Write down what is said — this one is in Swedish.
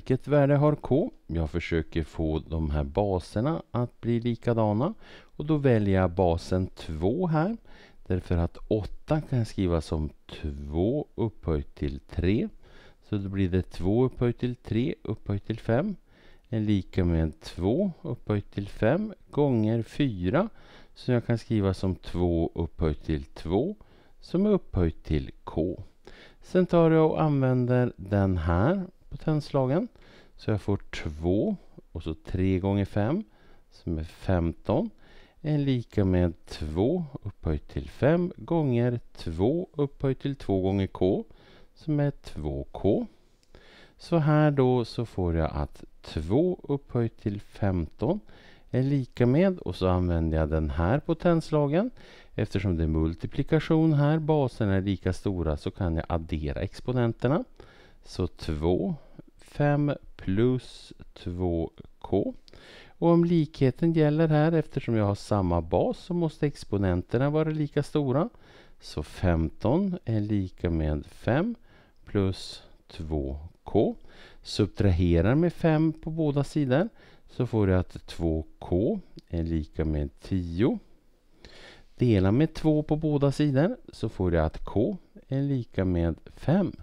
Vilket värde har K? Jag försöker få de här baserna att bli likadana. Och då väljer jag basen 2 här. Därför att 8 kan jag skriva som 2 upphöjt till 3. Så då blir det 2 upphöjt till 3 upphöjt till 5 är lika med 2 upphöjt till 5 gånger 4 Så jag kan skriva som 2 upphöjt till 2 som är upphöjt till k. Sen tar jag och använder den här potenslagen. Så jag får 2 och så 3 gånger 5 som är 15 är lika med 2 upphöjt till 5 gånger 2 upphöjt till 2 gånger k som är 2k. Så här då så får jag att 2 upphöjt till 15 är lika med och så använder jag den här potenslagen. Eftersom det är multiplikation här, baserna är lika stora, så kan jag addera exponenterna. Så 2, 5 plus 2k. Och om likheten gäller här, eftersom jag har samma bas, så måste exponenterna vara lika stora. Så 15 är lika med 5 plus 2k. Subtraherar med 5 på båda sidor så får jag att 2k är lika med 10. Delar med 2 på båda sidor så får jag att k är lika med 5.